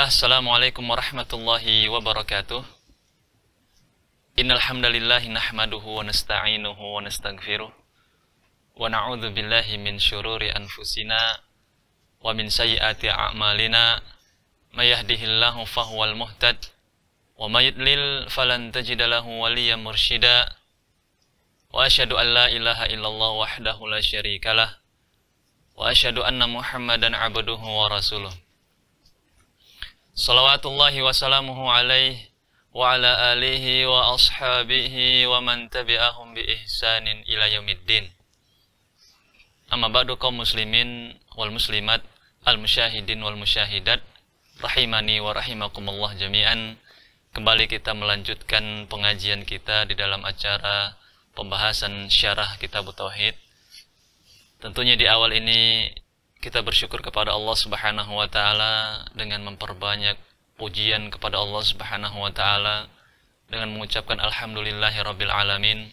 Bismillah, Assalamualaikum warahmatullahi wabarakatuh. Innalhamdalillahi nahmaduhu wa nasta'inuhu wa nasta'gfiruh. Wa na'udhu billahi min syururi anfusina wa min sayyati a'malina. Mayahdihillahu fahuwal muhtad. Wa mayidlil falan tajidalahu waliya mursyida. Wa ashadu an la ilaha illallah wahdahu la syarikalah. Wa ashadu anna muhammadan abduhu wa rasuluh. Salawatullahi wasalamuhu alaih wa ala alihi wa ashabihi wa man tabi'ahum bi ihsanin ila yaumiddin. Amma ba'du kaum muslimin wal muslimat al musyahidin wal musyahidat rahimani wa rahimakumullah jami'an. Kembali kita melanjutkan pengajian kita di dalam acara pembahasan syarah kitab tauhid. Tentunya di awal ini kita bersyukur kepada Allah Subhanahu wa taala dengan memperbanyak pujian kepada Allah Subhanahu wa taala dengan mengucapkan alhamdulillahirabbil alamin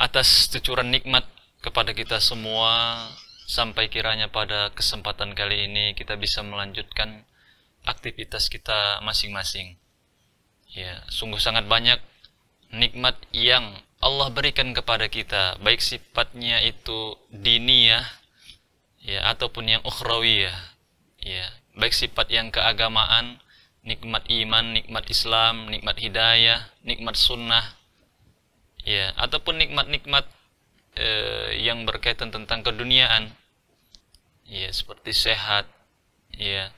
atas cucuran nikmat kepada kita semua sampai kiranya pada kesempatan kali ini kita bisa melanjutkan aktivitas kita masing-masing. Ya, sungguh sangat banyak nikmat yang Allah berikan kepada kita, baik sifatnya itu diniyah ya ataupun yang ukhrawi ya. ya baik sifat yang keagamaan nikmat iman nikmat Islam nikmat hidayah nikmat sunnah ya ataupun nikmat-nikmat eh, yang berkaitan tentang keduniaan ya seperti sehat ya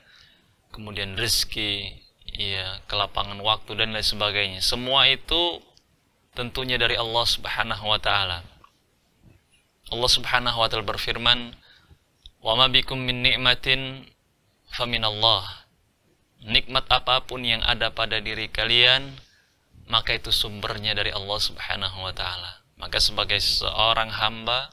kemudian rezeki ya kelapangan waktu dan lain sebagainya semua itu tentunya dari Allah Subhanahu wa taala Allah Subhanahu wa taala berfirman وَمَا bikum nikmatin نِعْمَةٍ فَمِنَ Allah. Nikmat apapun yang ada pada diri kalian, maka itu sumbernya dari Allah Subhanahu wa taala. Maka sebagai seorang hamba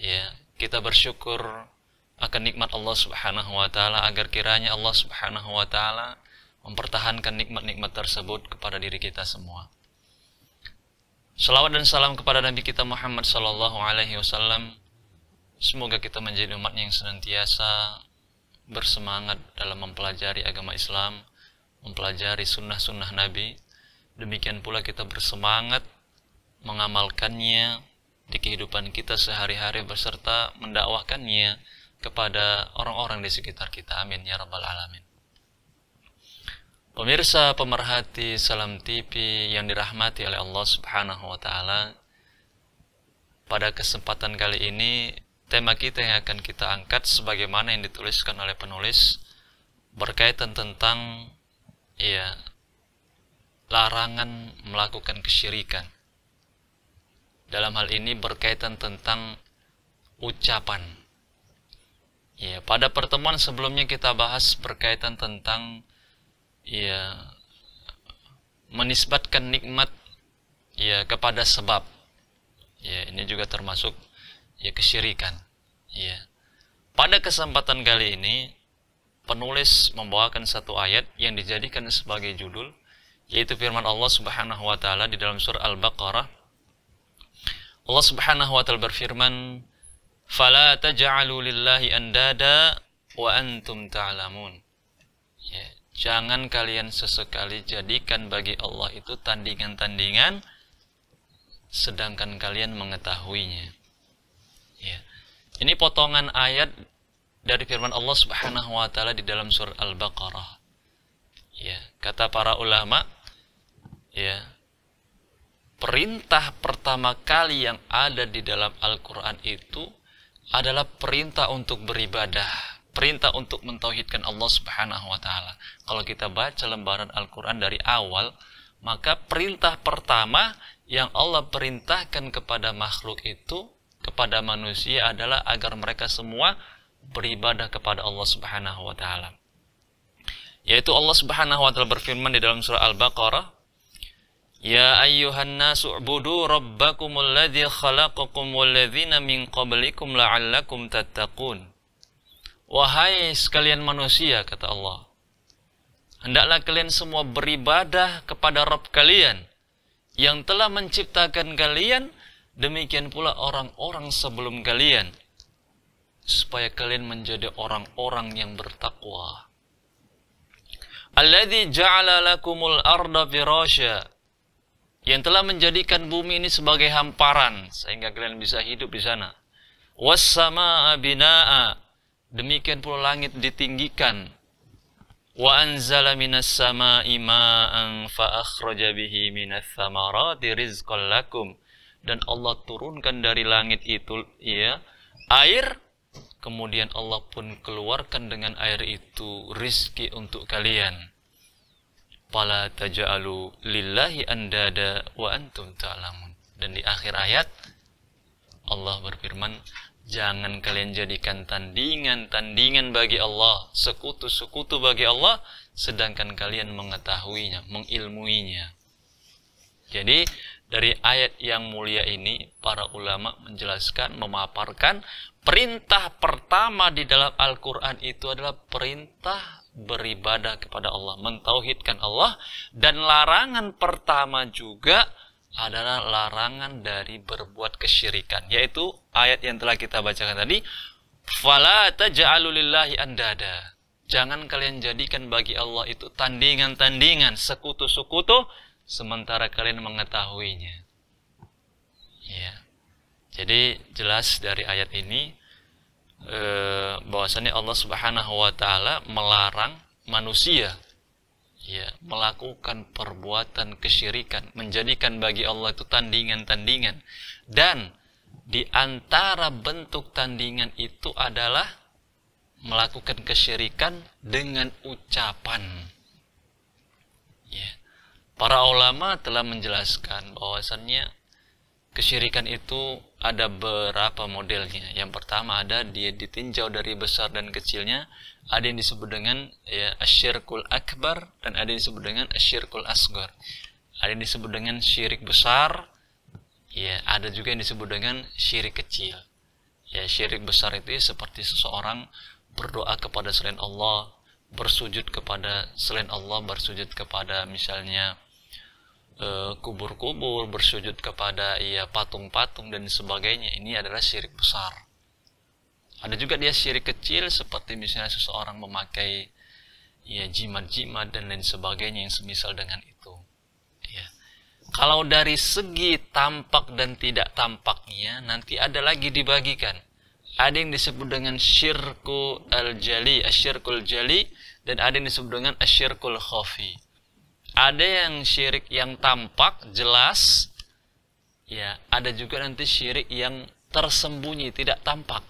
ya, kita bersyukur akan nikmat Allah Subhanahu wa taala agar kiranya Allah Subhanahu wa taala mempertahankan nikmat-nikmat tersebut kepada diri kita semua. Salawat dan salam kepada Nabi kita Muhammad sallallahu alaihi wasallam Semoga kita menjadi umat yang senantiasa bersemangat dalam mempelajari agama Islam, mempelajari sunnah-sunnah Nabi. Demikian pula kita bersemangat mengamalkannya di kehidupan kita sehari-hari beserta mendakwahkannya kepada orang-orang di sekitar kita. Amin ya rabbal alamin. Pemirsa pemerhati Salam TV yang dirahmati oleh Allah Subhanahu wa taala. Pada kesempatan kali ini tema kita yang akan kita angkat sebagaimana yang dituliskan oleh penulis berkaitan tentang ya larangan melakukan kesyirikan. Dalam hal ini berkaitan tentang ucapan. Ya, pada pertemuan sebelumnya kita bahas berkaitan tentang ya menisbatkan nikmat ya kepada sebab. Ya, ini juga termasuk ya kesyirikan ya pada kesempatan kali ini penulis membawakan satu ayat yang dijadikan sebagai judul yaitu firman Allah Subhanahu wa taala di dalam surah Al-Baqarah Allah Subhanahu wa taala berfirman fala taj'alu lillahi andada wa antum ta'lamun ya, jangan kalian sesekali jadikan bagi Allah itu tandingan-tandingan sedangkan kalian mengetahuinya ini potongan ayat dari firman Allah Subhanahu wa taala di dalam surah Al-Baqarah. Ya, kata para ulama ya. Perintah pertama kali yang ada di dalam Al-Qur'an itu adalah perintah untuk beribadah, perintah untuk mentauhidkan Allah Subhanahu wa taala. Kalau kita baca lembaran Al-Qur'an dari awal, maka perintah pertama yang Allah perintahkan kepada makhluk itu kepada manusia adalah agar mereka semua beribadah kepada Allah Subhanahu wa taala. Yaitu Allah Subhanahu wa taala berfirman di dalam surah Al-Baqarah, "Ya ayyuhan nasu ubudu rabbakumul ladzi khalaqakum wal ladzina min qablikum la'allakum tattaqun." Wahai sekalian manusia, kata Allah, hendaklah kalian semua beribadah kepada Rabb kalian yang telah menciptakan kalian Demikian pula orang-orang sebelum kalian, supaya kalian menjadi orang-orang yang bertakwa. Alladzi ja'ala lakumul arda firasya yang telah menjadikan bumi ini sebagai hamparan sehingga kalian bisa hidup di sana. Wassama'a binaa demikian pula langit ditinggikan. Wa anzala minas sama'i ma'an fa akhraja bihi minas thamarati rizqan lakum dan Allah turunkan dari langit itu ya air kemudian Allah pun keluarkan dengan air itu rizki untuk kalian pala taj'alu lillahi andada wa antum ta'lamun dan di akhir ayat Allah berfirman jangan kalian jadikan tandingan-tandingan bagi Allah sekutu-sekutu bagi Allah sedangkan kalian mengetahuinya mengilmuinya jadi dari ayat yang mulia ini, para ulama menjelaskan, memaparkan perintah pertama di dalam Al-Quran itu adalah perintah beribadah kepada Allah, mentauhidkan Allah, dan larangan pertama juga adalah larangan dari berbuat kesyirikan, yaitu ayat yang telah kita bacakan tadi, "Fala taj'alulillahi andada." Jangan kalian jadikan bagi Allah itu tandingan-tandingan, sekutu-sekutu, sementara kalian mengetahuinya. Ya. Jadi jelas dari ayat ini e, bahwasannya Allah Subhanahu wa taala melarang manusia ya melakukan perbuatan kesyirikan, menjadikan bagi Allah itu tandingan-tandingan dan di antara bentuk tandingan itu adalah melakukan kesyirikan dengan ucapan Para ulama telah menjelaskan bahwasannya kesyirikan itu ada berapa modelnya. Yang pertama ada dia ditinjau dari besar dan kecilnya. Ada yang disebut dengan ya asyirkul akbar dan ada yang disebut dengan asyirkul asgar. Ada yang disebut dengan syirik besar, ya ada juga yang disebut dengan syirik kecil. Ya syirik besar itu seperti seseorang berdoa kepada selain Allah, bersujud kepada selain Allah, bersujud kepada misalnya Eh, kubur-kubur, bersujud kepada ya patung-patung dan sebagainya. Ini adalah syirik besar. Ada juga dia syirik kecil seperti misalnya seseorang memakai ya jimat-jimat dan lain sebagainya yang semisal dengan itu. Ya. Kalau dari segi tampak dan tidak tampaknya nanti ada lagi dibagikan. Ada yang disebut dengan syirku al-jali, asyirkul jali dan ada yang disebut dengan asyirkul khafi ada yang syirik yang tampak, jelas. Ya, ada juga nanti syirik yang tersembunyi, tidak tampak.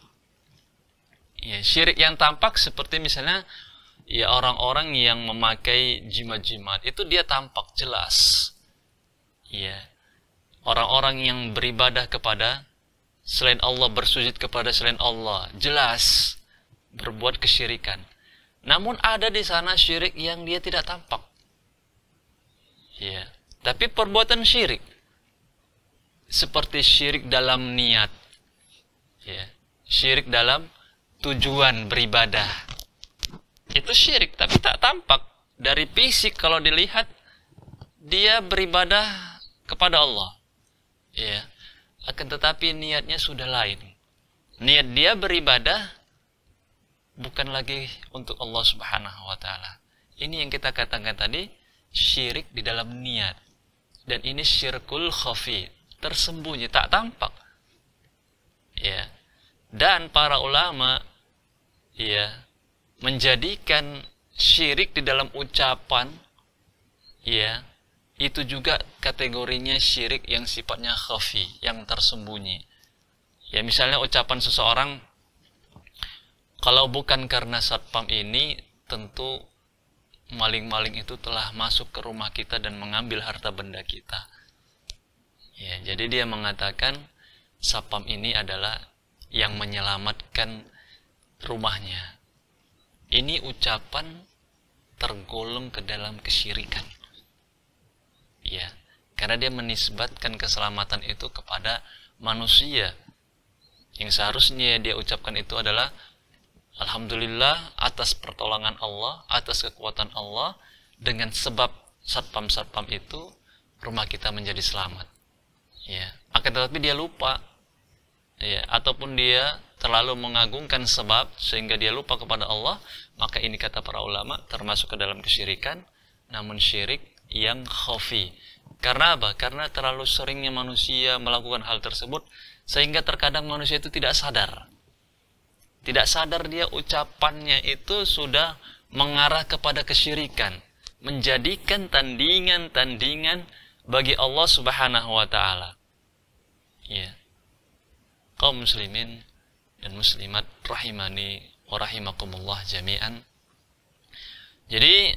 Ya, syirik yang tampak seperti misalnya ya orang-orang yang memakai jimat-jimat, itu dia tampak jelas. Ya. Orang-orang yang beribadah kepada selain Allah, bersujud kepada selain Allah, jelas berbuat kesyirikan. Namun ada di sana syirik yang dia tidak tampak. Ya. Tapi perbuatan syirik seperti syirik dalam niat. Ya. Syirik dalam tujuan beribadah. Itu syirik tapi tak tampak dari fisik kalau dilihat dia beribadah kepada Allah. Ya. Akan tetapi niatnya sudah lain. Niat dia beribadah bukan lagi untuk Allah Subhanahu wa taala. Ini yang kita katakan tadi, syirik di dalam niat. Dan ini syirkul khafi, tersembunyi, tak tampak. Ya. Dan para ulama ya menjadikan syirik di dalam ucapan ya itu juga kategorinya syirik yang sifatnya khafi, yang tersembunyi. Ya misalnya ucapan seseorang kalau bukan karena satpam ini tentu maling-maling itu telah masuk ke rumah kita dan mengambil harta benda kita. Ya, jadi dia mengatakan sapam ini adalah yang menyelamatkan rumahnya. Ini ucapan tergolong ke dalam kesyirikan. Ya, karena dia menisbatkan keselamatan itu kepada manusia. Yang seharusnya dia ucapkan itu adalah Alhamdulillah atas pertolongan Allah, atas kekuatan Allah, dengan sebab satpam-satpam itu rumah kita menjadi selamat. Ya, akan tetapi dia lupa, ya, ataupun dia terlalu mengagungkan sebab sehingga dia lupa kepada Allah, maka ini kata para ulama termasuk ke dalam kesyirikan, namun syirik yang khafi. Karena apa? Karena terlalu seringnya manusia melakukan hal tersebut sehingga terkadang manusia itu tidak sadar tidak sadar dia ucapannya itu sudah mengarah kepada kesyirikan. Menjadikan tandingan-tandingan bagi Allah subhanahu wa ta'ala. Ya. Kaum muslimin dan muslimat rahimani wa rahimakumullah jami'an. Jadi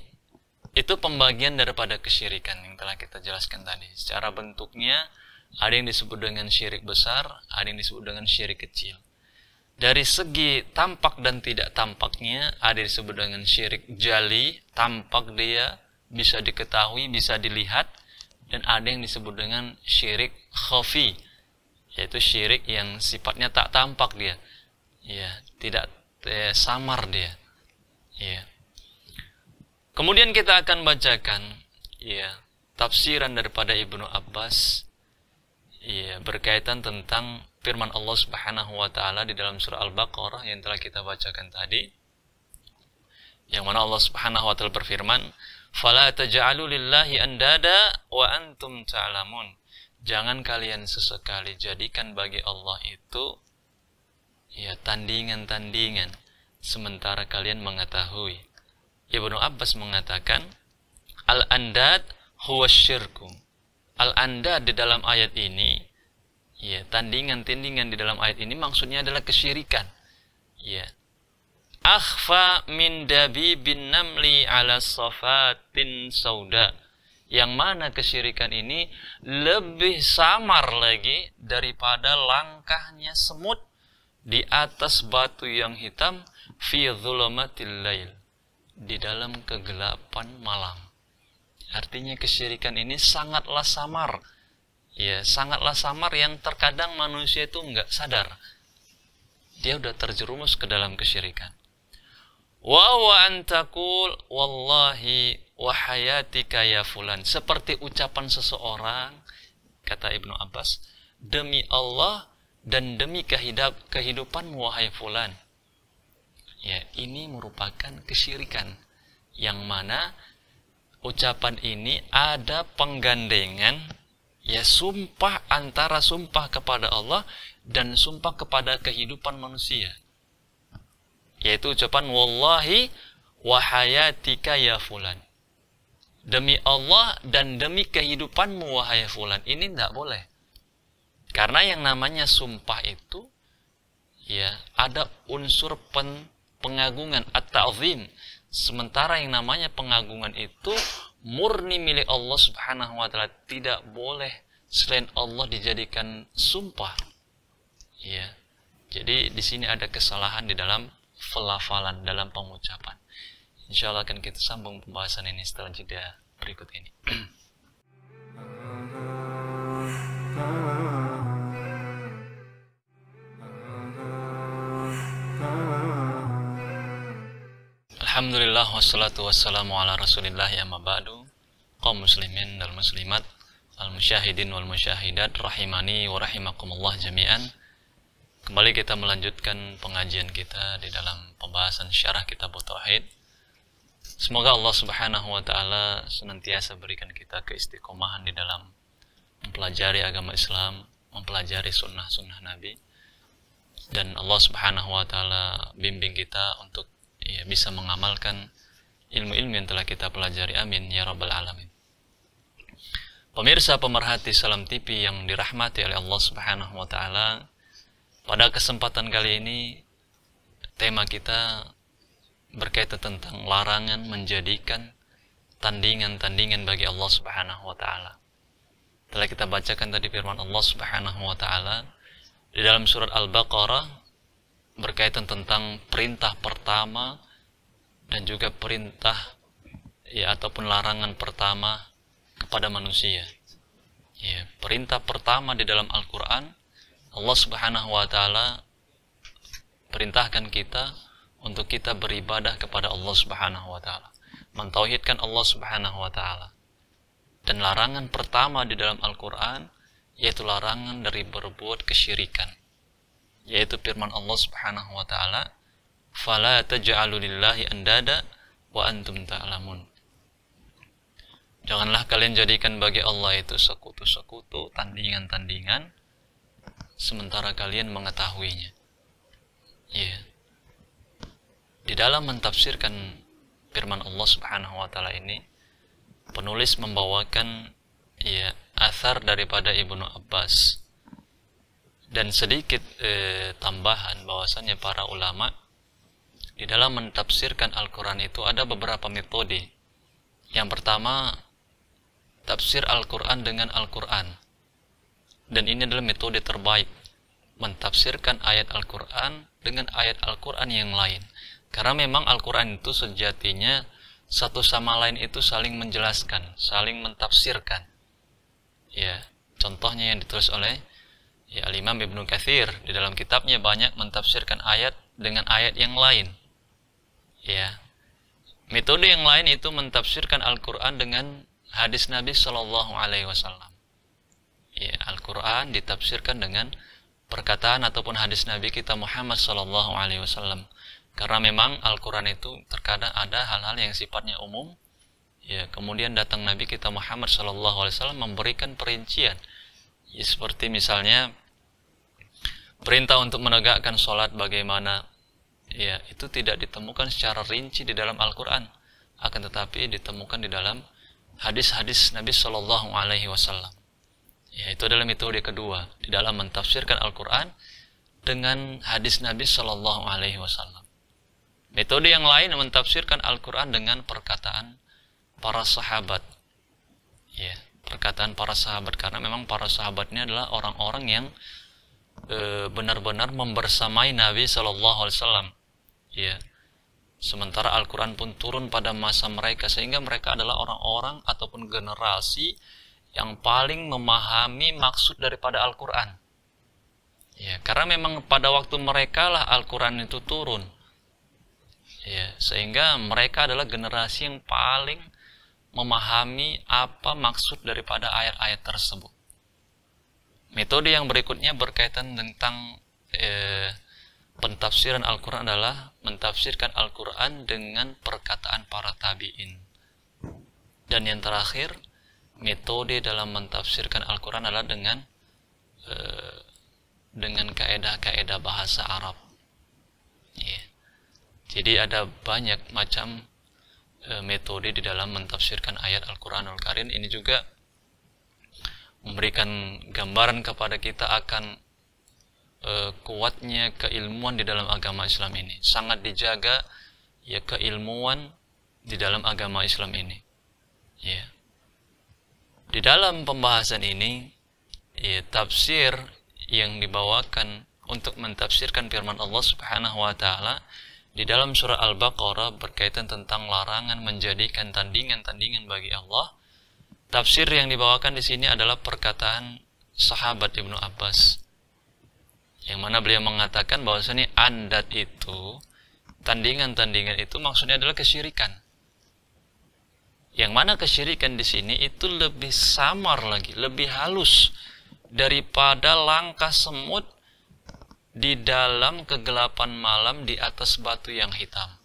itu pembagian daripada kesyirikan yang telah kita jelaskan tadi. Secara bentuknya ada yang disebut dengan syirik besar, ada yang disebut dengan syirik kecil. Dari segi tampak dan tidak tampaknya ada disebut dengan syirik jali, tampak dia bisa diketahui, bisa dilihat dan ada yang disebut dengan syirik khafi yaitu syirik yang sifatnya tak tampak dia. Ya, tidak eh, samar dia. Ya. Kemudian kita akan bacakan ya tafsiran daripada Ibnu Abbas Iya, berkaitan tentang firman Allah Subhanahu wa taala di dalam surah Al-Baqarah yang telah kita bacakan tadi. Yang mana Allah Subhanahu wa taala berfirman, "Fala taj'alu lillahi andada wa antum ta'lamun." Jangan kalian sesekali jadikan bagi Allah itu ya tandingan-tandingan sementara kalian mengetahui. Ibnu Abbas mengatakan, "Al-andad huwa syirkum." al-anda di dalam ayat ini ya tandingan-tandingan di dalam ayat ini maksudnya adalah kesyirikan ya akhfa min dabi bin namli ala safatin sauda yang mana kesyirikan ini lebih samar lagi daripada langkahnya semut di atas batu yang hitam fi dhulumatil lail di dalam kegelapan malam Artinya kesyirikan ini sangatlah samar. Ya, sangatlah samar yang terkadang manusia itu nggak sadar. Dia udah terjerumus ke dalam kesyirikan. Wa wa antakul wallahi wahayatika ya fulan. Seperti ucapan seseorang, kata Ibnu Abbas, demi Allah dan demi kehidup, kehidupan wahai fulan. Ya, ini merupakan kesyirikan yang mana ucapan ini ada penggandengan ya sumpah antara sumpah kepada Allah dan sumpah kepada kehidupan manusia yaitu ucapan wallahi wahayatika ya fulan demi Allah dan demi kehidupanmu wahai fulan ini tidak boleh karena yang namanya sumpah itu ya ada unsur pen, pengagungan atau Sementara yang namanya pengagungan itu murni milik Allah Subhanahu wa taala, tidak boleh selain Allah dijadikan sumpah. Ya. Jadi di sini ada kesalahan di dalam pelafalan, dalam pengucapan. Insya Allah akan kita sambung pembahasan ini setelah jeda berikut ini. Alhamdulillah wassalatu wassalamu ala rasulillah ya mabadu kaum muslimin dan muslimat al musyahidin wal musyahidat rahimani wa rahimakumullah jami'an kembali kita melanjutkan pengajian kita di dalam pembahasan syarah kitab tauhid semoga Allah Subhanahu wa taala senantiasa berikan kita keistiqomahan di dalam mempelajari agama Islam mempelajari sunnah-sunnah Nabi dan Allah Subhanahu wa taala bimbing kita untuk ya, bisa mengamalkan ilmu-ilmu yang telah kita pelajari. Amin ya rabbal alamin. Pemirsa pemerhati Salam TV yang dirahmati oleh Allah Subhanahu wa taala, pada kesempatan kali ini tema kita berkaitan tentang larangan menjadikan tandingan-tandingan bagi Allah Subhanahu wa taala. Telah kita bacakan tadi firman Allah Subhanahu wa taala di dalam surat Al-Baqarah berkaitan tentang perintah pertama dan juga perintah ya ataupun larangan pertama kepada manusia. Ya, perintah pertama di dalam Al-Qur'an Allah Subhanahu wa taala perintahkan kita untuk kita beribadah kepada Allah Subhanahu wa taala, mentauhidkan Allah Subhanahu wa taala. Dan larangan pertama di dalam Al-Qur'an yaitu larangan dari berbuat kesyirikan yaitu firman Allah Subhanahu wa taala, "Fala taj'alu lillahi andada wa antum ta'lamun." Janganlah kalian jadikan bagi Allah itu sekutu-sekutu, tandingan-tandingan sementara kalian mengetahuinya. Ya. Yeah. Di dalam mentafsirkan firman Allah Subhanahu wa taala ini, penulis membawakan ya asar daripada Ibnu Abbas dan sedikit eh, tambahan bahwasannya para ulama di dalam mentafsirkan Al-Quran itu ada beberapa metode. Yang pertama, tafsir Al-Quran dengan Al-Quran. Dan ini adalah metode terbaik, mentafsirkan ayat Al-Quran dengan ayat Al-Quran yang lain. Karena memang Al-Quran itu sejatinya satu sama lain itu saling menjelaskan, saling mentafsirkan. Ya, contohnya yang ditulis oleh Ya, Imam Ibnu Kathir di dalam kitabnya banyak mentafsirkan ayat dengan ayat yang lain. Ya. Metode yang lain itu mentafsirkan Al-Qur'an dengan hadis Nabi Shallallahu alaihi wasallam. Ya, Al-Qur'an ditafsirkan dengan perkataan ataupun hadis Nabi kita Muhammad Shallallahu alaihi wasallam. Karena memang Al-Qur'an itu terkadang ada hal-hal yang sifatnya umum. Ya, kemudian datang Nabi kita Muhammad Shallallahu alaihi wasallam memberikan perincian. Ya, seperti misalnya Perintah untuk menegakkan sholat bagaimana? Ya, itu tidak ditemukan secara rinci di dalam Al-Quran. Akan tetapi ditemukan di dalam hadis-hadis Nabi Shallallahu Alaihi Wasallam. Ya, itu adalah metode kedua di dalam mentafsirkan Al-Quran dengan hadis Nabi Shallallahu Alaihi Wasallam. Metode yang lain mentafsirkan Al-Quran dengan perkataan para sahabat. Ya, perkataan para sahabat karena memang para sahabatnya adalah orang-orang yang E, benar-benar membersamai Nabi Shallallahu Alaihi Wasallam. Ya. Sementara Al-Quran pun turun pada masa mereka sehingga mereka adalah orang-orang ataupun generasi yang paling memahami maksud daripada Al-Quran. Ya, karena memang pada waktu mereka lah Al-Quran itu turun. Ya, sehingga mereka adalah generasi yang paling memahami apa maksud daripada ayat-ayat tersebut. Metode yang berikutnya berkaitan tentang eh, pentafsiran Al-Quran adalah mentafsirkan Al-Quran dengan perkataan para tabi'in. Dan yang terakhir, metode dalam mentafsirkan Al-Quran adalah dengan eh, dengan kaedah-kaedah bahasa Arab. Yeah. Jadi ada banyak macam eh, metode di dalam mentafsirkan ayat Al-Quranul Karim. Ini juga memberikan gambaran kepada kita akan uh, kuatnya keilmuan di dalam agama Islam ini. Sangat dijaga ya keilmuan di dalam agama Islam ini. Ya. Di dalam pembahasan ini ya tafsir yang dibawakan untuk mentafsirkan firman Allah Subhanahu wa taala di dalam surah Al-Baqarah berkaitan tentang larangan menjadikan tandingan-tandingan bagi Allah Tafsir yang dibawakan di sini adalah perkataan sahabat Ibnu Abbas. Yang mana beliau mengatakan bahwa bahwasanya andat itu tandingan-tandingan itu maksudnya adalah kesyirikan. Yang mana kesyirikan di sini itu lebih samar lagi, lebih halus daripada langkah semut di dalam kegelapan malam di atas batu yang hitam.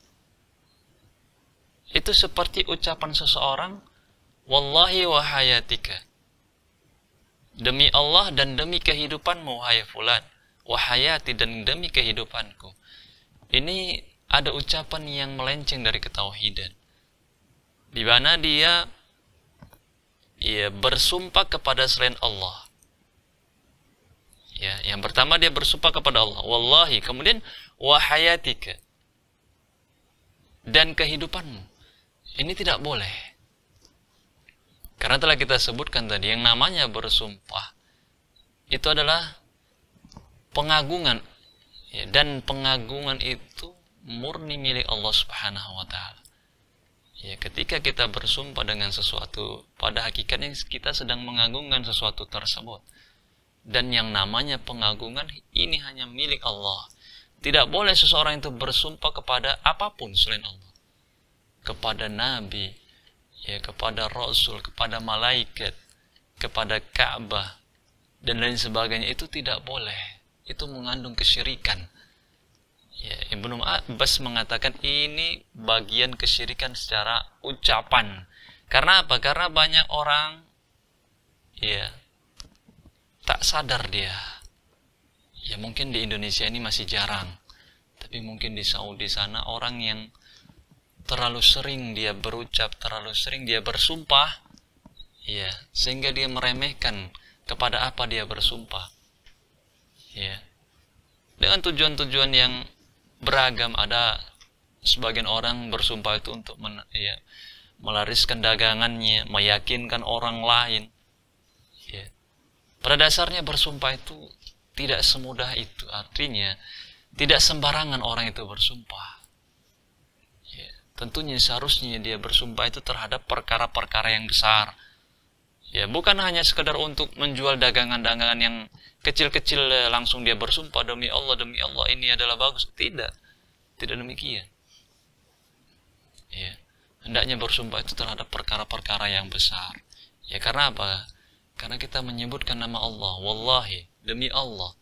Itu seperti ucapan seseorang Wallahi wa hayatika. Demi Allah dan demi kehidupanmu, hai fulan. Wa hayati dan demi kehidupanku. Ini ada ucapan yang melenceng dari ketauhidan. Di mana dia ya, bersumpah kepada selain Allah. Ya, yang pertama dia bersumpah kepada Allah, wallahi, kemudian wahayatika dan kehidupanmu. Ini tidak boleh. Karena telah kita sebutkan tadi yang namanya bersumpah itu adalah pengagungan ya, dan pengagungan itu murni milik Allah Subhanahu wa taala. Ya, ketika kita bersumpah dengan sesuatu, pada hakikatnya kita sedang mengagungkan sesuatu tersebut. Dan yang namanya pengagungan ini hanya milik Allah. Tidak boleh seseorang itu bersumpah kepada apapun selain Allah. Kepada nabi, ya kepada Rasul, kepada malaikat, kepada Ka'bah dan lain sebagainya itu tidak boleh. Itu mengandung kesyirikan. Ya, Ibnu Abbas mengatakan ini bagian kesyirikan secara ucapan. Karena apa? Karena banyak orang ya tak sadar dia. Ya mungkin di Indonesia ini masih jarang. Tapi mungkin di Saudi sana orang yang terlalu sering dia berucap, terlalu sering dia bersumpah, ya, sehingga dia meremehkan kepada apa dia bersumpah. Ya. Dengan tujuan-tujuan yang beragam, ada sebagian orang bersumpah itu untuk men, ya, melariskan dagangannya, meyakinkan orang lain. Ya. Pada dasarnya bersumpah itu tidak semudah itu, artinya tidak sembarangan orang itu bersumpah tentunya seharusnya dia bersumpah itu terhadap perkara-perkara yang besar. Ya, bukan hanya sekedar untuk menjual dagangan-dagangan yang kecil-kecil eh, langsung dia bersumpah demi Allah, demi Allah ini adalah bagus. Tidak. Tidak demikian. Ya. Hendaknya bersumpah itu terhadap perkara-perkara yang besar. Ya, karena apa? Karena kita menyebutkan nama Allah, wallahi, demi Allah.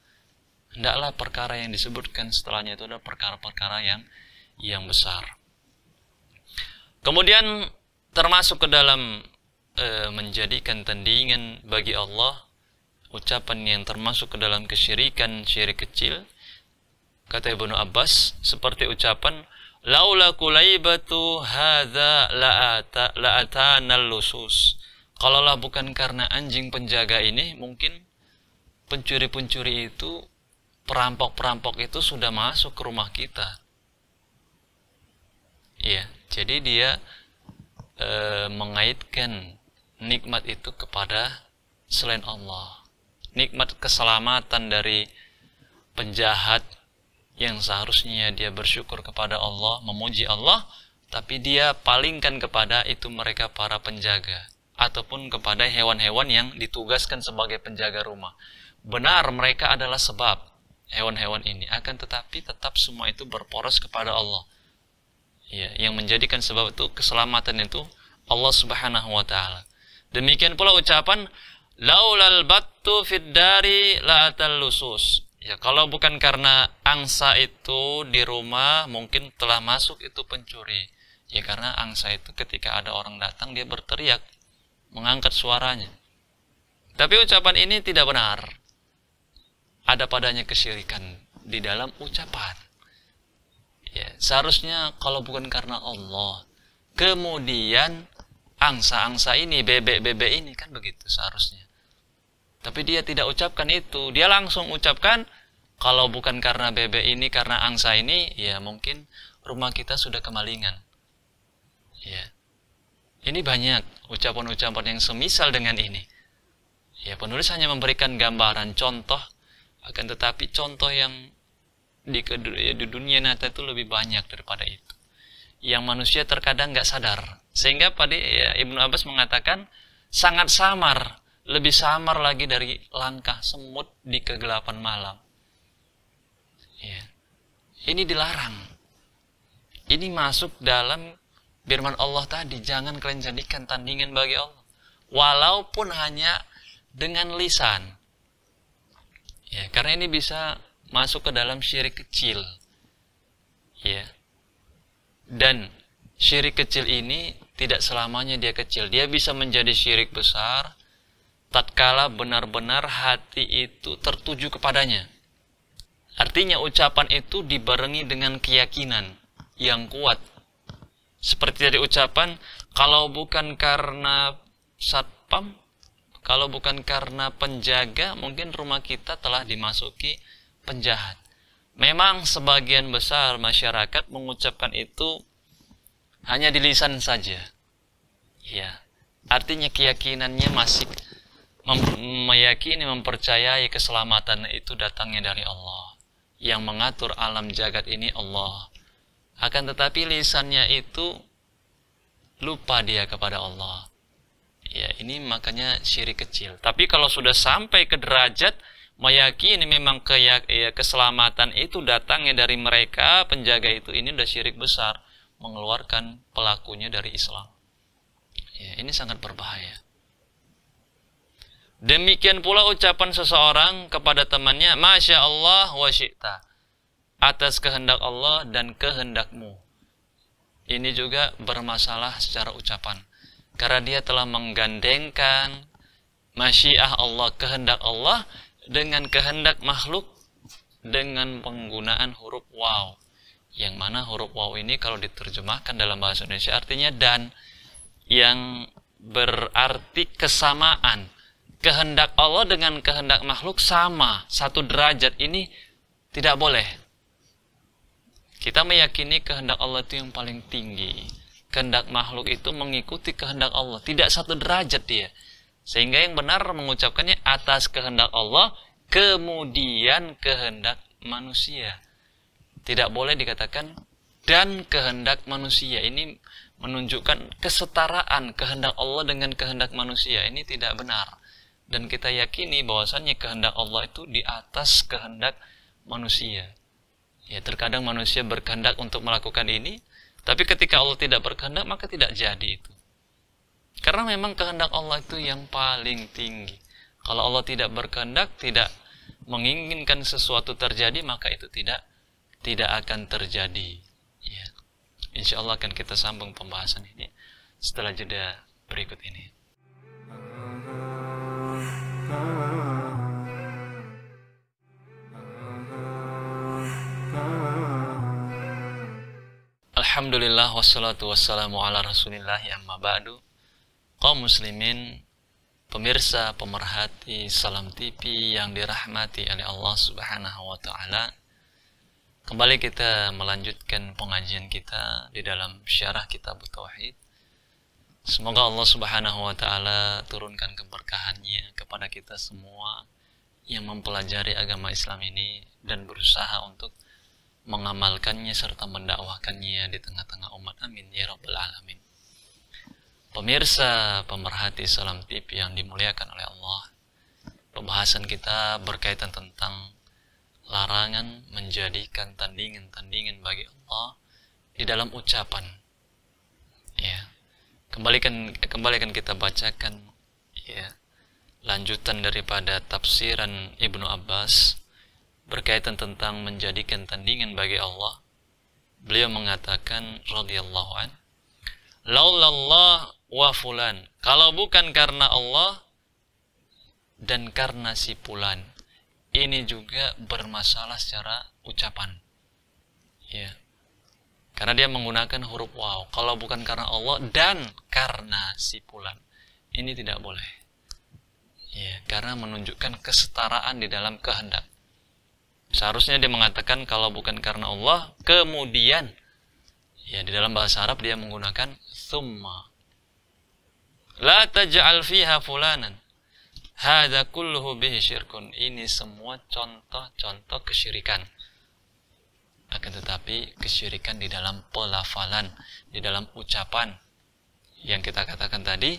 Hendaklah perkara yang disebutkan setelahnya itu adalah perkara-perkara yang yang besar. Kemudian termasuk ke dalam e, menjadikan tandingan bagi Allah ucapan yang termasuk ke dalam kesyirikan syirik kecil kata Ibnu Abbas seperti ucapan laula kulaibatu hadza la'ata la'atana lusus kalaulah bukan karena anjing penjaga ini mungkin pencuri-pencuri itu perampok-perampok itu sudah masuk ke rumah kita iya jadi dia e, mengaitkan nikmat itu kepada selain Allah. Nikmat keselamatan dari penjahat yang seharusnya dia bersyukur kepada Allah, memuji Allah, tapi dia palingkan kepada itu mereka para penjaga ataupun kepada hewan-hewan yang ditugaskan sebagai penjaga rumah. Benar mereka adalah sebab hewan-hewan ini, akan tetapi tetap semua itu berporos kepada Allah ya, yang menjadikan sebab itu keselamatan itu Allah Subhanahu wa taala. Demikian pula ucapan laulal battu fid dari la'atal lusus. Ya, kalau bukan karena angsa itu di rumah mungkin telah masuk itu pencuri. Ya karena angsa itu ketika ada orang datang dia berteriak, mengangkat suaranya. Tapi ucapan ini tidak benar. Ada padanya kesyirikan di dalam ucapan ya, seharusnya kalau bukan karena Allah kemudian angsa-angsa ini bebek-bebek ini kan begitu seharusnya tapi dia tidak ucapkan itu dia langsung ucapkan kalau bukan karena bebek ini karena angsa ini ya mungkin rumah kita sudah kemalingan ya ini banyak ucapan-ucapan yang semisal dengan ini ya penulis hanya memberikan gambaran contoh akan tetapi contoh yang Hmm. di, ya, di dunia nyata itu lebih banyak daripada itu yang manusia terkadang nggak sadar sehingga pada ya, Ibnu Abbas mengatakan sangat samar lebih samar lagi dari langkah semut di kegelapan malam ya. ini dilarang ini masuk dalam firman Allah tadi jangan kalian jadikan tandingan bagi Allah walaupun hanya dengan lisan ya karena ini bisa masuk ke dalam syirik kecil. Ya. Dan syirik kecil ini tidak selamanya dia kecil. Dia bisa menjadi syirik besar tatkala benar-benar hati itu tertuju kepadanya. Artinya ucapan itu dibarengi dengan keyakinan yang kuat. Seperti dari ucapan, kalau bukan karena satpam, kalau bukan karena penjaga, mungkin rumah kita telah dimasuki penjahat. Memang sebagian besar masyarakat mengucapkan itu hanya di lisan saja. Ya, artinya keyakinannya masih mem meyakini mempercayai keselamatan itu datangnya dari Allah yang mengatur alam jagat ini Allah akan tetapi lisannya itu lupa dia kepada Allah ini makanya syirik kecil. Tapi kalau sudah sampai ke derajat meyakini memang ke, ya, keselamatan itu datangnya dari mereka penjaga itu ini udah syirik besar mengeluarkan pelakunya dari Islam. Ya, ini sangat berbahaya. Demikian pula ucapan seseorang kepada temannya, Masya Allah wa Atas kehendak Allah dan kehendakmu. Ini juga bermasalah secara ucapan. Karena dia telah menggandengkan masyiah Allah, kehendak Allah dengan kehendak makhluk dengan penggunaan huruf waw. Yang mana huruf waw ini kalau diterjemahkan dalam bahasa Indonesia artinya dan yang berarti kesamaan. Kehendak Allah dengan kehendak makhluk sama, satu derajat ini tidak boleh. Kita meyakini kehendak Allah itu yang paling tinggi kehendak makhluk itu mengikuti kehendak Allah. Tidak satu derajat dia. Sehingga yang benar mengucapkannya atas kehendak Allah, kemudian kehendak manusia. Tidak boleh dikatakan dan kehendak manusia. Ini menunjukkan kesetaraan kehendak Allah dengan kehendak manusia. Ini tidak benar. Dan kita yakini bahwasannya kehendak Allah itu di atas kehendak manusia. Ya, terkadang manusia berkehendak untuk melakukan ini, tapi ketika Allah tidak berkehendak, maka tidak jadi itu. Karena memang kehendak Allah itu yang paling tinggi. Kalau Allah tidak berkehendak, tidak menginginkan sesuatu terjadi, maka itu tidak tidak akan terjadi. Ya. Insya Allah akan kita sambung pembahasan ini setelah jeda berikut ini. Ah, ah, ah. Alhamdulillah wassalatu wassalamu ala rasulillah amma ba'du kaum muslimin pemirsa pemerhati Salam TV yang dirahmati oleh Allah Subhanahu wa taala kembali kita melanjutkan pengajian kita di dalam syarah kitab tauhid semoga Allah Subhanahu wa taala turunkan keberkahannya kepada kita semua yang mempelajari agama Islam ini dan berusaha untuk mengamalkannya serta mendakwahkannya di tengah-tengah umat amin ya rabbal alamin pemirsa pemerhati salam tip yang dimuliakan oleh Allah pembahasan kita berkaitan tentang larangan menjadikan tandingan-tandingan bagi Allah di dalam ucapan ya kembalikan kembalikan kita bacakan ya lanjutan daripada tafsiran Ibnu Abbas berkaitan tentang menjadikan tandingan bagi Allah, beliau mengatakan radhiyallahu an, "Laulallah wa fulan." Kalau bukan karena Allah dan karena si fulan. Ini juga bermasalah secara ucapan. Ya. Karena dia menggunakan huruf waw. Kalau bukan karena Allah dan karena si fulan. Ini tidak boleh. Ya, karena menunjukkan kesetaraan di dalam kehendak. Seharusnya dia mengatakan kalau bukan karena Allah, kemudian ya di dalam bahasa Arab dia menggunakan thumma. La taj'al fiha fulanan. hadza kulluhu bihi syirkun. Ini semua contoh-contoh kesyirikan. Akan tetapi kesyirikan di dalam pelafalan, di dalam ucapan yang kita katakan tadi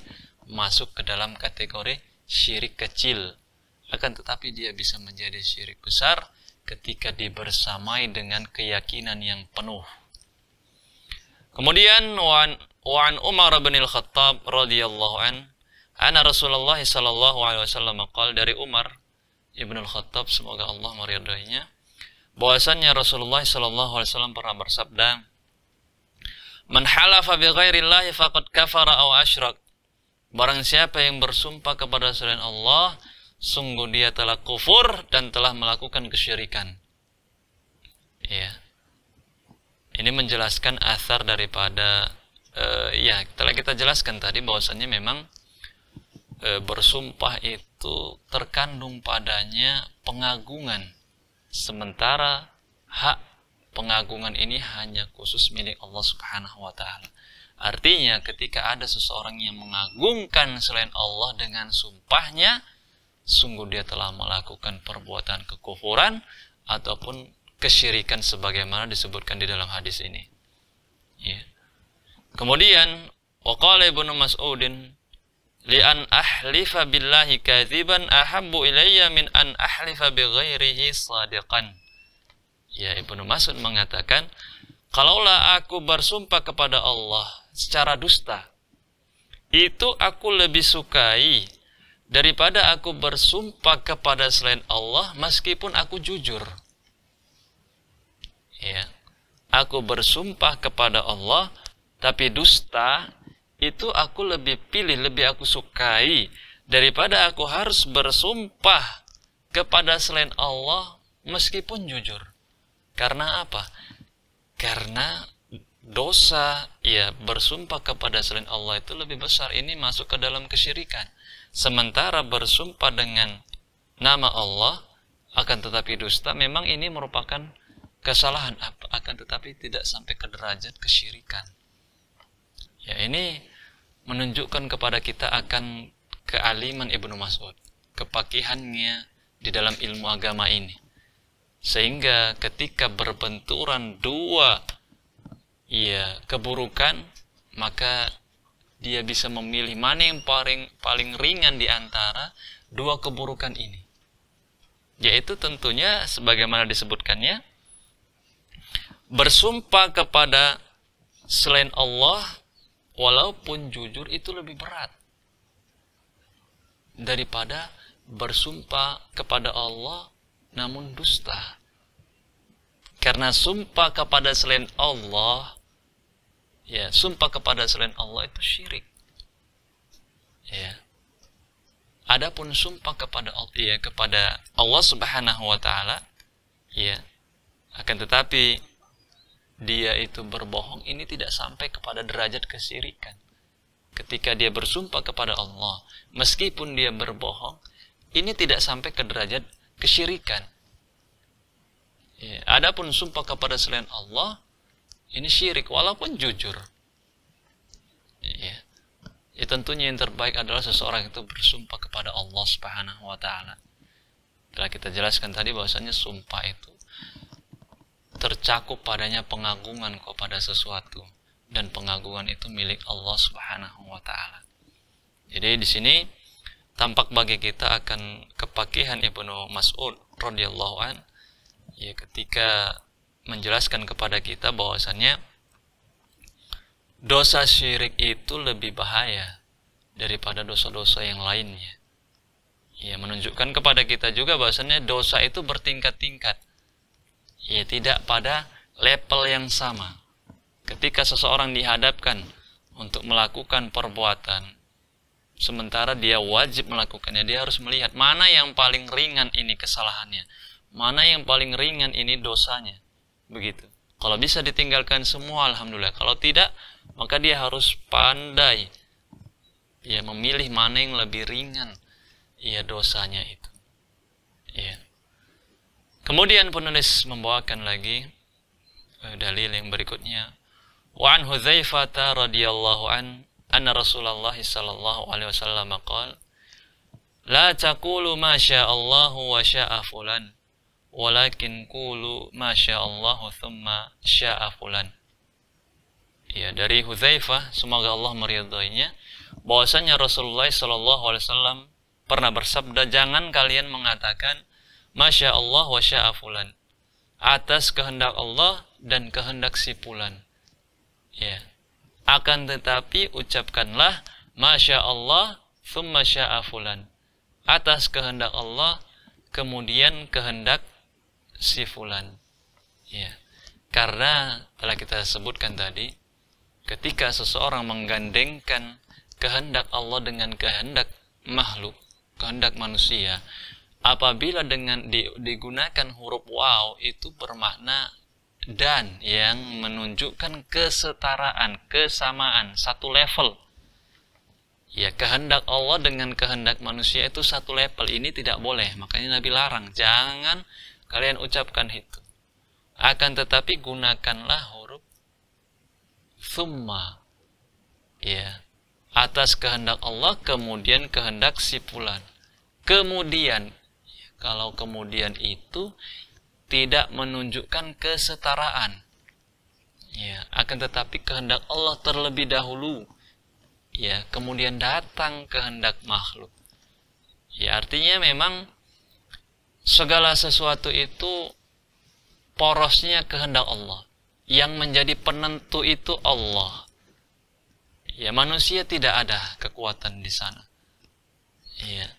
masuk ke dalam kategori syirik kecil. Akan tetapi dia bisa menjadi syirik besar ketika dibersamai dengan keyakinan yang penuh. Kemudian wan wan Umar bin Al-Khattab radhiyallahu an ana Rasulullah sallallahu alaihi wasallam qala dari Umar Ibnu Al-Khattab semoga Allah meridhoinya bahwasanya Rasulullah sallallahu alaihi wasallam pernah bersabda Man halafa bi ghairillahi faqad kafara aw asyrak Barang siapa yang bersumpah kepada selain Allah, sungguh dia telah kufur dan telah melakukan kesyirikan. Ya. Ini menjelaskan asar daripada uh, ya, telah kita jelaskan tadi bahwasanya memang uh, bersumpah itu terkandung padanya pengagungan. Sementara hak pengagungan ini hanya khusus milik Allah Subhanahu wa taala. Artinya ketika ada seseorang yang mengagungkan selain Allah dengan sumpahnya, sungguh dia telah melakukan perbuatan kekufuran ataupun kesyirikan sebagaimana disebutkan di dalam hadis ini. Ya. Kemudian waqala Ibnu Mas'udin li'an ahlifa billahi kadziban ahabbu ilayya min an ahlifa bi ghairihi sadiqan. Ya Ibnu Mas'ud mengatakan, kalaulah aku bersumpah kepada Allah secara dusta, itu aku lebih sukai daripada aku bersumpah kepada selain Allah meskipun aku jujur. Ya. Aku bersumpah kepada Allah tapi dusta itu aku lebih pilih, lebih aku sukai daripada aku harus bersumpah kepada selain Allah meskipun jujur. Karena apa? Karena dosa ya bersumpah kepada selain Allah itu lebih besar. Ini masuk ke dalam kesyirikan sementara bersumpah dengan nama Allah akan tetapi dusta memang ini merupakan kesalahan akan tetapi tidak sampai ke derajat kesyirikan ya ini menunjukkan kepada kita akan kealiman Ibnu Mas'ud kepakihannya di dalam ilmu agama ini sehingga ketika berbenturan dua ya keburukan maka dia bisa memilih mana yang paling paling ringan di antara dua keburukan ini. Yaitu tentunya sebagaimana disebutkannya bersumpah kepada selain Allah walaupun jujur itu lebih berat daripada bersumpah kepada Allah namun dusta. Karena sumpah kepada selain Allah ya sumpah kepada selain Allah itu syirik ya adapun sumpah kepada Allah ya kepada Allah Subhanahu wa taala ya akan tetapi dia itu berbohong ini tidak sampai kepada derajat kesyirikan ketika dia bersumpah kepada Allah meskipun dia berbohong ini tidak sampai ke derajat kesyirikan ya, adapun sumpah kepada selain Allah ini syirik walaupun jujur. Ya. ya tentunya yang terbaik adalah seseorang itu bersumpah kepada Allah Subhanahu wa taala. Telah kita jelaskan tadi bahwasanya sumpah itu tercakup padanya pengagungan kepada sesuatu dan pengagungan itu milik Allah Subhanahu wa taala. Jadi di sini tampak bagi kita akan kepakihan Ibnu Mas'ud radhiyallahu an ya ketika menjelaskan kepada kita bahwasannya dosa syirik itu lebih bahaya daripada dosa-dosa yang lainnya. Ya, menunjukkan kepada kita juga bahwasannya dosa itu bertingkat-tingkat. Ya, tidak pada level yang sama. Ketika seseorang dihadapkan untuk melakukan perbuatan, sementara dia wajib melakukannya, dia harus melihat mana yang paling ringan ini kesalahannya, mana yang paling ringan ini dosanya Begitu. Kalau bisa ditinggalkan semua, alhamdulillah. Kalau tidak, maka dia harus pandai ya memilih mana yang lebih ringan ya dosanya itu. Ya. Kemudian penulis membawakan lagi eh, dalil yang berikutnya. Wa an Hudzaifah radhiyallahu an anna Rasulullah sallallahu alaihi wasallam qala La taqulu ma Allah wa syaa fulan walakin kulu masya Allah thumma sya'a fulan. Ya, dari Hudzaifah semoga Allah meridhoinya bahwasanya Rasulullah Shallallahu alaihi wasallam pernah bersabda jangan kalian mengatakan masya Allah wa sya'a fulan atas kehendak Allah dan kehendak si fulan. Ya. Akan tetapi ucapkanlah masya Allah thumma sya'a fulan atas kehendak Allah kemudian kehendak si fulan. Ya. Karena telah kita sebutkan tadi, ketika seseorang menggandengkan kehendak Allah dengan kehendak makhluk, kehendak manusia, apabila dengan digunakan huruf waw itu bermakna dan yang menunjukkan kesetaraan, kesamaan, satu level. Ya, kehendak Allah dengan kehendak manusia itu satu level. Ini tidak boleh. Makanya Nabi larang, jangan Kalian ucapkan itu. Akan tetapi gunakanlah huruf summa Ya. Atas kehendak Allah, kemudian kehendak si pulan. Kemudian, ya, kalau kemudian itu tidak menunjukkan kesetaraan. Ya, akan tetapi kehendak Allah terlebih dahulu. Ya, kemudian datang kehendak makhluk. Ya, artinya memang segala sesuatu itu porosnya kehendak Allah. Yang menjadi penentu itu Allah. Ya manusia tidak ada kekuatan di sana. Ya.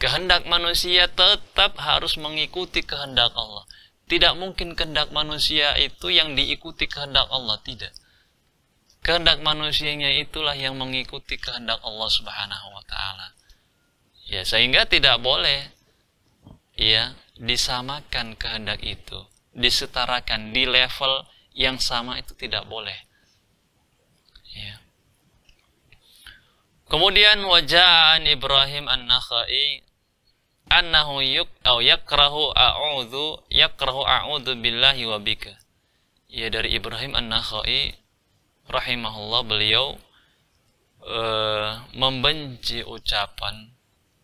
Kehendak manusia tetap harus mengikuti kehendak Allah. Tidak mungkin kehendak manusia itu yang diikuti kehendak Allah, tidak. Kehendak manusianya itulah yang mengikuti kehendak Allah Subhanahu wa taala. Ya, sehingga tidak boleh ya disamakan kehendak itu disetarakan di level yang sama itu tidak boleh ya. kemudian wajahan Ibrahim an-Nakhai annahu yuk au yakrahu a'udhu yakrahu a'udhu billahi wa bika ya dari Ibrahim an-Nakhai rahimahullah beliau uh, membenci ucapan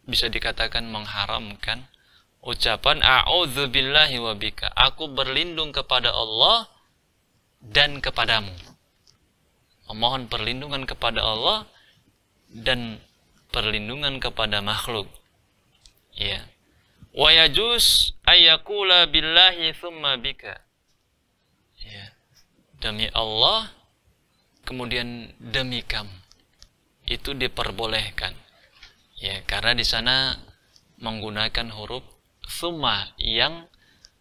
bisa dikatakan mengharamkan ucapan wa bika. Aku berlindung kepada Allah dan kepadamu. Memohon perlindungan kepada Allah dan perlindungan kepada makhluk. Ya. Wa yajuz ayyakula billahi thumma bika. Ya. Demi Allah kemudian demi kamu. Itu diperbolehkan. Ya, karena di sana menggunakan huruf summa yang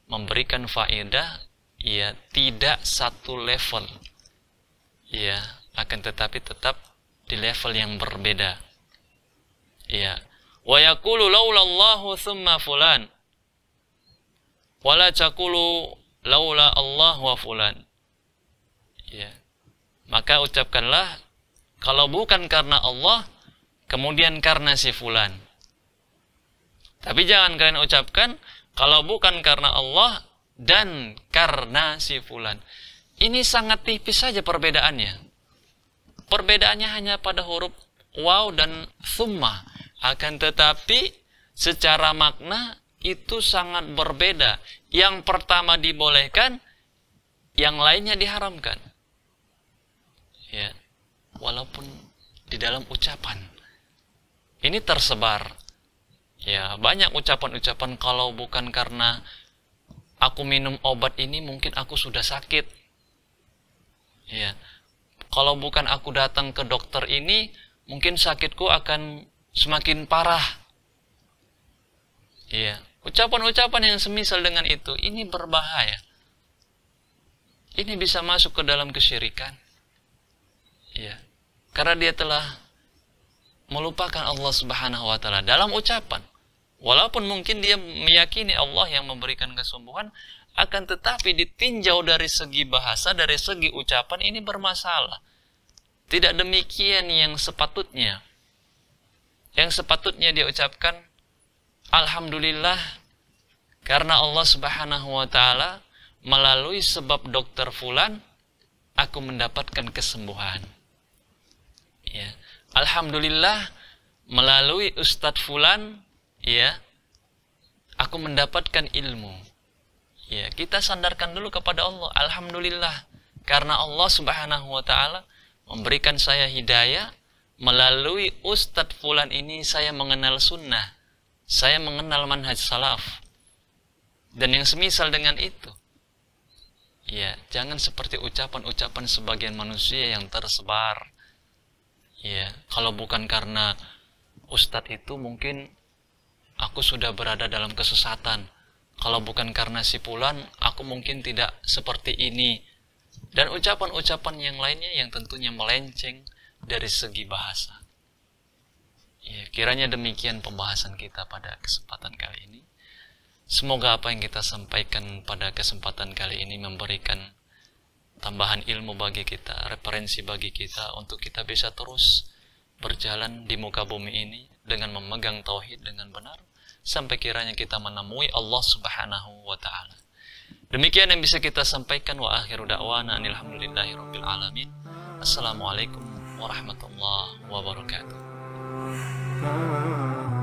memberikan faedah ya tidak satu level ya akan tetapi tetap di level yang berbeda ya wa yaqulu laulallahu summa fulan wala taqulu laula Allah wa fulan ya maka ucapkanlah kalau bukan karena Allah kemudian karena si fulan tapi jangan kalian ucapkan kalau bukan karena Allah dan karena si fulan. Ini sangat tipis saja perbedaannya. Perbedaannya hanya pada huruf waw dan thumma. Akan tetapi secara makna itu sangat berbeda. Yang pertama dibolehkan, yang lainnya diharamkan. Ya, walaupun di dalam ucapan. Ini tersebar Ya, banyak ucapan-ucapan kalau bukan karena aku minum obat ini mungkin aku sudah sakit. Ya. Kalau bukan aku datang ke dokter ini, mungkin sakitku akan semakin parah. ya ucapan-ucapan yang semisal dengan itu ini berbahaya. Ini bisa masuk ke dalam kesyirikan. ya Karena dia telah melupakan Allah Subhanahu wa taala dalam ucapan. Walaupun mungkin dia meyakini Allah yang memberikan kesembuhan akan tetapi ditinjau dari segi bahasa, dari segi ucapan ini bermasalah. Tidak demikian yang sepatutnya. Yang sepatutnya dia ucapkan, Alhamdulillah, karena Allah subhanahu wa ta'ala melalui sebab dokter fulan, aku mendapatkan kesembuhan. Ya. Alhamdulillah, melalui Ustadz fulan, ya aku mendapatkan ilmu ya kita sandarkan dulu kepada Allah alhamdulillah karena Allah Subhanahu wa taala memberikan saya hidayah melalui Ustadz Fulan ini saya mengenal sunnah saya mengenal manhaj salaf dan yang semisal dengan itu ya jangan seperti ucapan-ucapan sebagian manusia yang tersebar ya kalau bukan karena ustadz itu mungkin aku sudah berada dalam kesesatan. Kalau bukan karena si Pulan, aku mungkin tidak seperti ini. Dan ucapan-ucapan yang lainnya yang tentunya melenceng dari segi bahasa. Ya, kiranya demikian pembahasan kita pada kesempatan kali ini. Semoga apa yang kita sampaikan pada kesempatan kali ini memberikan tambahan ilmu bagi kita, referensi bagi kita untuk kita bisa terus berjalan di muka bumi ini dengan memegang tauhid dengan benar sampai kiranya kita menemui Allah Subhanahu wa taala. Demikian yang bisa kita sampaikan wa akhiru da'wana alhamdulillahirabbil alamin. Assalamualaikum warahmatullahi wabarakatuh.